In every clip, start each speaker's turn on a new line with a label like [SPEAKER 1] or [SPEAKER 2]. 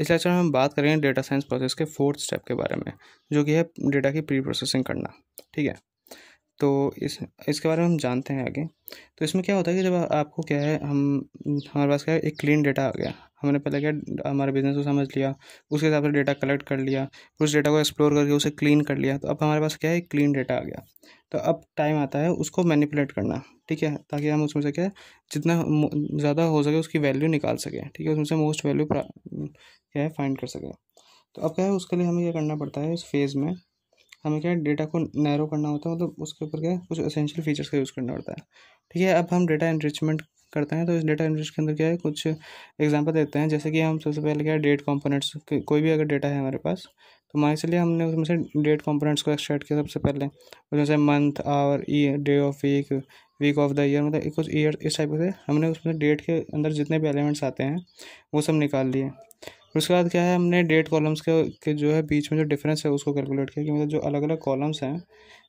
[SPEAKER 1] इस लेक्चर में हम बात करेंगे डेटा साइंस प्रोसेस के फोर्थ स्टेप के बारे में जो कि है डेटा की प्री प्रोसेसिंग करना ठीक है तो इस इसके बारे में हम जानते हैं आगे तो इसमें क्या होता है कि जब आपको क्या है हम हमारे पास क्या है एक क्लीन डेटा आ गया हमने पहले क्या हमारे बिजनेस को समझ लिया उसके हिसाब से डेटा कलेक्ट कर लिया उस डेटा को एक्सप्लोर करके उसे क्लीन कर लिया तो अब हमारे पास क्या है क्लीन डेटा आ गया तो अब टाइम आता है उसको मैनिपुलेट करना ठीक है ताकि हम उसमें से क्या जितना ज़्यादा हो सके उसकी वैल्यू निकाल सकें ठीक है उसमें से मोस्ट वैल्यू क्या है फाइंड कर सकें तो अब क्या है उसके लिए हमें क्या करना पड़ता है इस फेज़ में हमें क्या है डेटा को नैरो करना होता है मतलब उसके ऊपर क्या है कुछ असेंशियल फीचर्स का यूज़ करना पड़ता है ठीक है अब हम डेटा इनरिचमेंट करते हैं तो इस डेटा एनरिच के अंदर क्या है कुछ एग्जांपल देते हैं जैसे कि हम सबसे पहले क्या है डेट कंपोनेंट्स कोई भी अगर डेटा है हमारे पास तो मान चलिए हमने उसमें से डेट कंपोनेंट्स को एक्सट्रैक्ट किया सबसे पहले उसमें से month hour day of week week of the year मतलब एक कुछ ईयर इस टाइप से हमने उसमें डेट के अंदर जितने भी एलिमेंट्स आते हैं वो सब निकाल लिए उसके बाद क्या है हमने डेट कॉलम्स के, के जो है बीच में जो डिफरेंस है उसको कैलकुलेट किया कि मतलब जो अलग अलग कॉलम्स हैं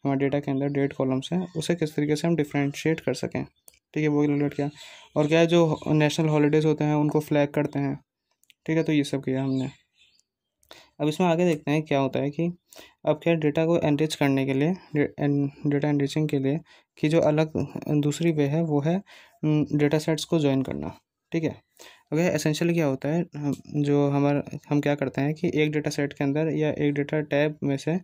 [SPEAKER 1] हमारे डेटा के अंदर डेट कॉलम्स हैं उसे किस तरीके से हम डिफ्रेंशिएट कर सकें ठीक है वो कैलकुलेट किया और क्या है जो नेशनल हॉलीडेज़ होते हैं उनको फ्लैग करते हैं ठीक है तो ये सब किया हमने अब इसमें आगे देखते हैं क्या होता है कि अब क्या डेटा को एनरिच करने के लिए डेटा एनरिचिंग के लिए कि जो अलग दूसरी वे है वो है डेटा सेट्स को ज्वाइन करना ठीक है अगर एसेंशियल क्या होता है जो हमारा हम क्या करते हैं कि एक डेटा सेट के अंदर या एक डेटा टैब में से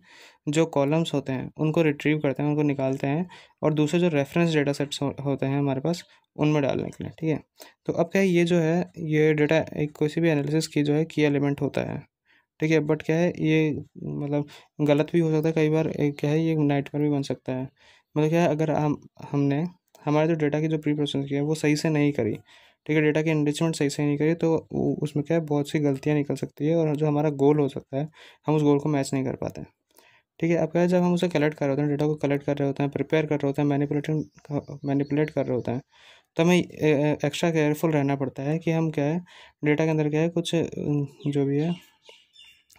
[SPEAKER 1] जो कॉलम्स होते हैं उनको रिट्रीव करते हैं उनको निकालते हैं और दूसरे जो रेफरेंस डेटा सेट्स होते हैं हमारे पास उनमें डालने के लिए ठीक है तो अब क्या ये जो है ये डेटा एक किसी भी एनालिसिस की जो है की एलिमेंट होता है ठीक है बट क्या है ये मतलब गलत भी हो सकता है कई बार क्या है ये नाइट भी बन सकता है मतलब क्या है अगर हम हमने हमारे जो तो डेटा की जो प्री प्रोसेस किया वो सही से नहीं करी ठीक है डेटा की एनरिचमेंट सही से नहीं करी तो उसमें क्या है बहुत सी गलतियाँ निकल सकती है और जो हमारा गोल हो सकता है हम उस गोल को मैच नहीं कर पाते ठीक है अब क्या है जब हम उसे कलेक्ट कर रहे होते हैं डेटा को कलेक्ट कर रहे होते हैं प्रिपेयर कर रहे होते हैं मैनिपुलेटिंग मैनिपुलेट कर रहे होते हैं तो हमें एक्स्ट्रा केयरफुल रहना पड़ता है कि हम क्या है डेटा के अंदर क्या है कुछ जो भी है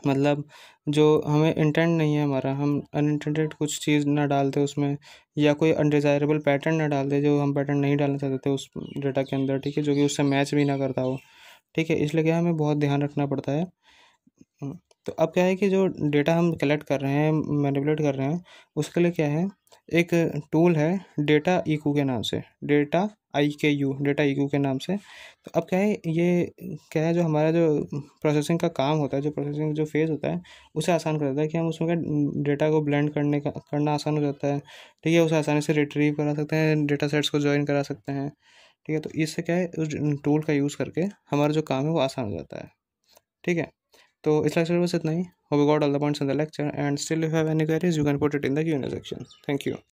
[SPEAKER 1] मतलब जो हमें इंटेंट नहीं है हमारा हम अनइंटेंडेड कुछ चीज़ ना डालते उसमें या कोई अनडिज़ायरेबल पैटर्न ना डालते जो हम पैटर्न नहीं डालना चाहते थे उस डेटा के अंदर ठीक है जो कि उससे मैच भी ना करता हो ठीक है इसलिए क्या हमें बहुत ध्यान रखना पड़ता है हम्म, तो अब क्या है कि जो डेटा हम कलेक्ट कर रहे हैं मैनिपुलेट कर रहे हैं उसके लिए क्या है एक टूल है डेटा ईकू के नाम से डेटा आई के यू डेटा आई के नाम से तो अब क्या है ये क्या है जो हमारा जो प्रोसेसिंग का काम होता है जो प्रोसेसिंग जो फेज़ होता है उसे आसान कर देता है कि हम उसमें क्या डेटा को ब्लेंड करने का करना आसान हो जाता है ठीक है उसे आसानी से रिट्रीव करा सकते हैं डेटा सेट्स को ज्वाइन करा सकते हैं ठीक है तो इससे क्या है उस टूल का यूज़ करके हमारा जो काम है वो आसान हो जाता है ठीक है तो इस लेक्चर बस इतना ही hope got all the points in the lecture and still you have any queries you can put it in the Q and A section thank you